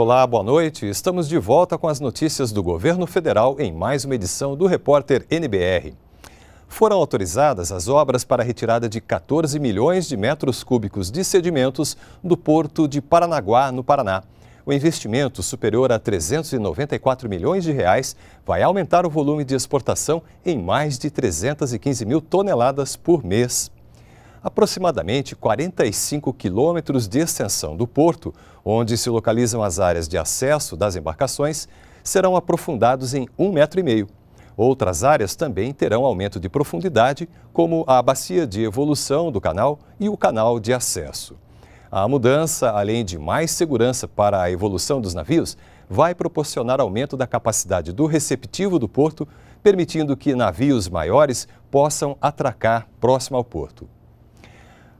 Olá, boa noite. Estamos de volta com as notícias do governo federal em mais uma edição do Repórter NBR. Foram autorizadas as obras para a retirada de 14 milhões de metros cúbicos de sedimentos do porto de Paranaguá, no Paraná. O investimento, superior a 394 milhões de reais, vai aumentar o volume de exportação em mais de 315 mil toneladas por mês aproximadamente 45 quilômetros de extensão do porto, onde se localizam as áreas de acesso das embarcações, serão aprofundados em um metro e meio. Outras áreas também terão aumento de profundidade, como a bacia de evolução do canal e o canal de acesso. A mudança, além de mais segurança para a evolução dos navios, vai proporcionar aumento da capacidade do receptivo do porto, permitindo que navios maiores possam atracar próximo ao porto.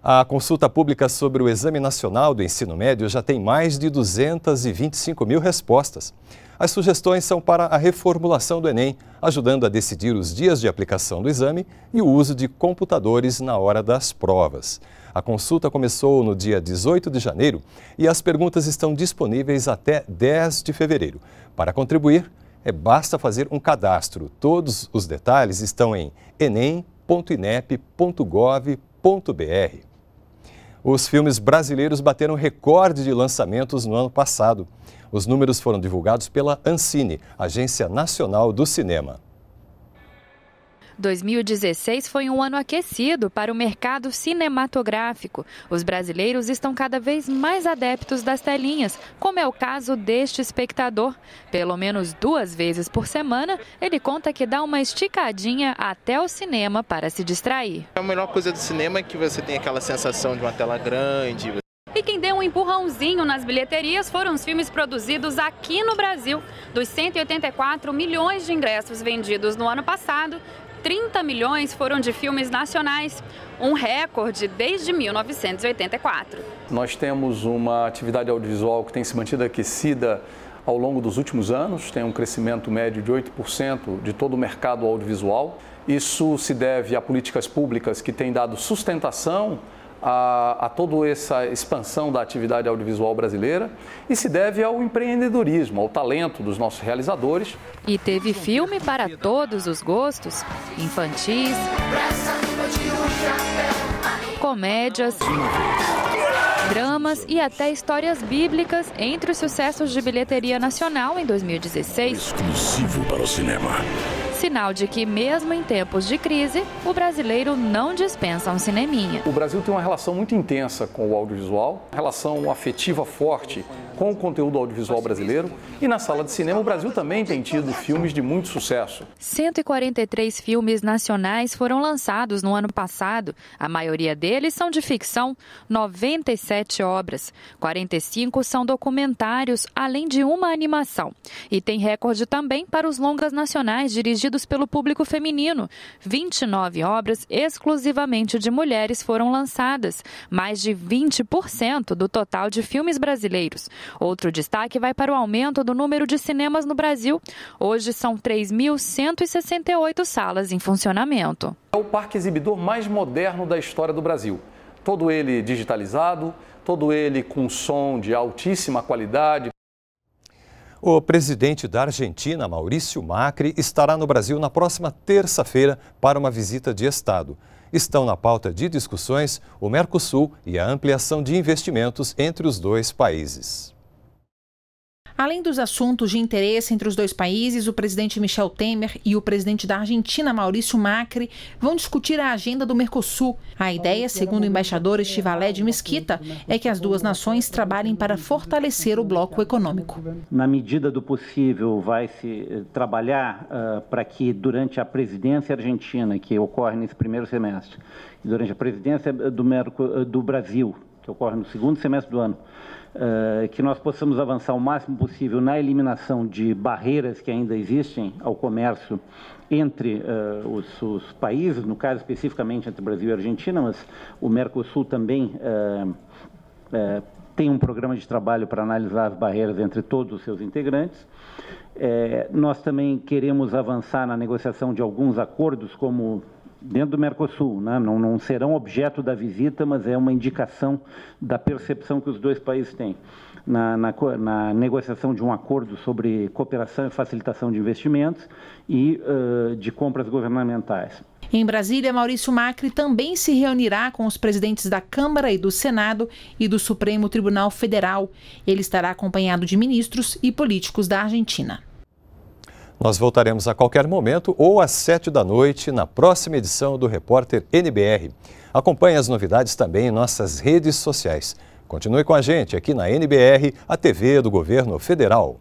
A consulta pública sobre o Exame Nacional do Ensino Médio já tem mais de 225 mil respostas. As sugestões são para a reformulação do Enem, ajudando a decidir os dias de aplicação do exame e o uso de computadores na hora das provas. A consulta começou no dia 18 de janeiro e as perguntas estão disponíveis até 10 de fevereiro. Para contribuir, é basta fazer um cadastro. Todos os detalhes estão em enem.inep.gov.br os filmes brasileiros bateram recorde de lançamentos no ano passado. Os números foram divulgados pela Ancine, Agência Nacional do Cinema. 2016 foi um ano aquecido para o mercado cinematográfico. Os brasileiros estão cada vez mais adeptos das telinhas, como é o caso deste espectador. Pelo menos duas vezes por semana, ele conta que dá uma esticadinha até o cinema para se distrair. É a melhor coisa do cinema é que você tem aquela sensação de uma tela grande. E quem deu um empurrãozinho nas bilheterias foram os filmes produzidos aqui no Brasil. Dos 184 milhões de ingressos vendidos no ano passado, 30 milhões foram de filmes nacionais, um recorde desde 1984. Nós temos uma atividade audiovisual que tem se mantido aquecida ao longo dos últimos anos, tem um crescimento médio de 8% de todo o mercado audiovisual. Isso se deve a políticas públicas que têm dado sustentação a, a toda essa expansão da atividade audiovisual brasileira e se deve ao empreendedorismo, ao talento dos nossos realizadores. E teve filme para todos os gostos, infantis, comédias, dramas e até histórias bíblicas entre os sucessos de bilheteria nacional em 2016. Exclusivo para o cinema sinal de que, mesmo em tempos de crise, o brasileiro não dispensa um cineminha. O Brasil tem uma relação muito intensa com o audiovisual, relação afetiva forte com o conteúdo audiovisual brasileiro e na sala de cinema o Brasil também tem tido filmes de muito sucesso. 143 filmes nacionais foram lançados no ano passado. A maioria deles são de ficção, 97 obras. 45 são documentários, além de uma animação. E tem recorde também para os longas nacionais dirigidos vendidos pelo público feminino. 29 obras exclusivamente de mulheres foram lançadas, mais de 20% do total de filmes brasileiros. Outro destaque vai para o aumento do número de cinemas no Brasil. Hoje são 3.168 salas em funcionamento. É o parque exibidor mais moderno da história do Brasil. Todo ele digitalizado, todo ele com som de altíssima qualidade. O presidente da Argentina, Maurício Macri, estará no Brasil na próxima terça-feira para uma visita de Estado. Estão na pauta de discussões o Mercosul e a ampliação de investimentos entre os dois países. Além dos assuntos de interesse entre os dois países, o presidente Michel Temer e o presidente da Argentina, Maurício Macri, vão discutir a agenda do Mercosul. A ideia, segundo o embaixador Estivalé de Mesquita, é que as duas nações trabalhem para fortalecer o bloco econômico. Na medida do possível, vai se eh, trabalhar uh, para que durante a presidência argentina, que ocorre nesse primeiro semestre, durante a presidência do, Merco, eh, do Brasil que ocorre no segundo semestre do ano, eh, que nós possamos avançar o máximo possível na eliminação de barreiras que ainda existem ao comércio entre uh, os, os, países, no caso especificamente entre Brasil e Argentina, mas o Mercosul também uh, uh, tem um programa de trabalho para analisar as barreiras entre todos os seus integrantes. nós também queremos avançar na negociação de alguns acordos, como dentro do Mercosul. Né? Não, não serão objeto da visita, mas é uma indicação da percepção que os dois países têm. Na, na, na, negociação de um acordo sobre cooperação e facilitação de investimentos e uh, de compras governamentais. Em Brasília, Maurício Macri também se reunirá com os presidentes da Câmara e do Senado e do Supremo Tribunal Federal. Ele estará acompanhado de ministros e políticos da Argentina. Nós voltaremos a qualquer momento ou às sete da noite na próxima edição do Repórter NBR. Acompanhe as novidades também em nossas redes sociais. Continue com a gente aqui na NBR, a TV do Governo Federal.